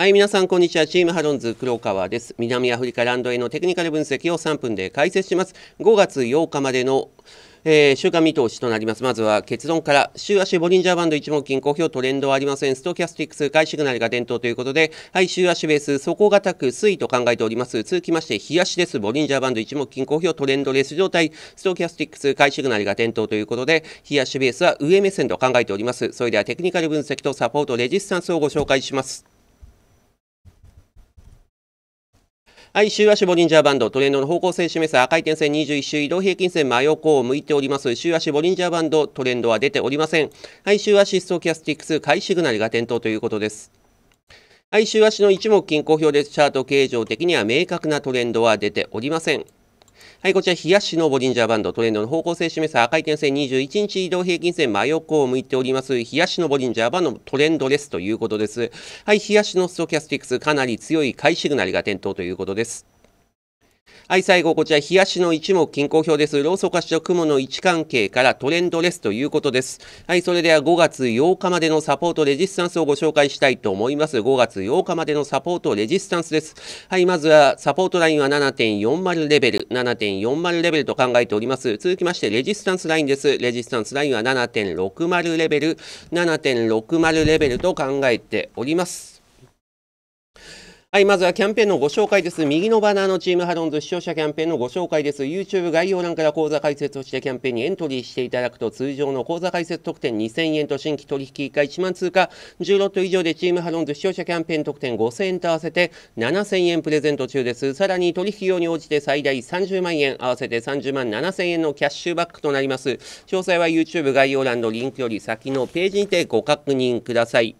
はい、皆さん、こんにちは。チームハロンズ、黒川です。南アフリカランドへのテクニカル分析を3分で解説します。5月8日までの、えー、週間見通しとなります。まずは結論から、週足ボリンジャーバンド1目金、公表トレンドはありません。ストキャスティックス、買いシグナルが伝統ということで、はい、週足ベース、底堅く推移と考えております。続きまして、日足です。ボリンジャーバンド1目金、公表トレンドレース状態、ストキャスティックス、買いシグナルが伝統ということで、日足ベースは上目線と考えております。それではテクニカル分析とサポート、レジスタンスをご紹介します。はい、週足ボリンジャーバンド、トレンドの方向性示す赤い点線21周移動平均線真横を向いております。週足ボリンジャーバンド、トレンドは出ておりません。はい、週足ストキャスティックス、買いシグナルが点灯ということです。はい、週足の一目均衡表でチャート形状的には明確なトレンドは出ておりません。はい、こちら、冷やのボリンジャーバンド、トレンドの方向性示す赤い点線21日移動平均線、真横を向いております。冷やのボリンジャーバンドのトレンドですということです。はい、冷やのストキャスティックス、かなり強い買いシグナルが点灯ということです。はい、最後、こちら、冷やしの一目均衡表です。ローソ素化と雲の位置関係からトレンドレスということです。はい、それでは5月8日までのサポートレジスタンスをご紹介したいと思います。5月8日までのサポートレジスタンスです。はい、まずは、サポートラインは7.40レベル、7.40レベルと考えております。続きまして、レジスタンスラインです。レジスタンスラインは7.60レベル、7.60レベルと考えております。はい、まずはキャンペーンのご紹介です。右のバナーのチームハロンズ視聴者キャンペーンのご紹介です。YouTube 概要欄から講座解説をしてキャンペーンにエントリーしていただくと、通常の講座解説特典2000円と新規取引以回1万通貨、10ロット以上でチームハロンズ視聴者キャンペーン特典5000円と合わせて7000円プレゼント中です。さらに取引用に応じて最大30万円、合わせて30万7000円のキャッシュバックとなります。詳細は YouTube 概要欄のリンクより先のページにてご確認ください。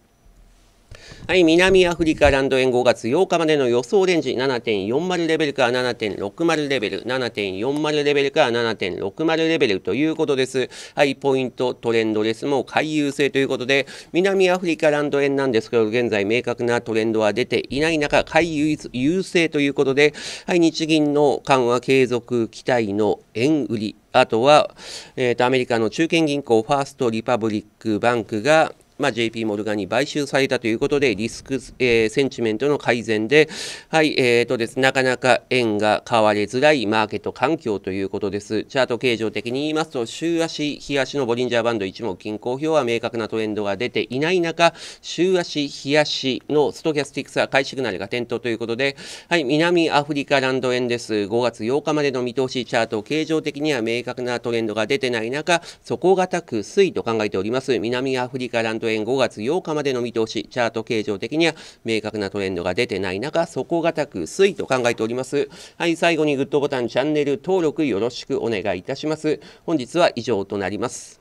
はい、南アフリカランド円5月8日までの予想レンジ7.40レベルから7.60レベル、7.40レベルから7.60レベルということです。はい、ポイント、トレンドレスも回遊性ということで、南アフリカランド円なんですけど、現在明確なトレンドは出ていない中、回遊勢ということで、はい、日銀の緩和継続期待の円売り、あとは、えーとアメリカの中堅銀行ファーストリパブリックバンクがまあ、JP モルガンに買収されたということで、リスク、えー、センチメントの改善で、はい、えーとです、なかなか円が買われづらいマーケット環境ということです。チャート形状的に言いますと、週足、日足のボリンジャーバンド1目均衡表は明確なトレンドが出ていない中、週足、日足のストキャスティクスは買いシグナルが点灯ということで、はい、南アフリカランド円です。5月8日までの見通しチャート、形状的には明確なトレンドが出てない中、底堅く推移と考えております。南アフリカランド円円5月8日までの見通し、チャート形状的には明確なトレンドが出てない中、底堅く推移と考えております。はい、最後にグッドボタン、チャンネル登録よろしくお願いいたします。本日は以上となります。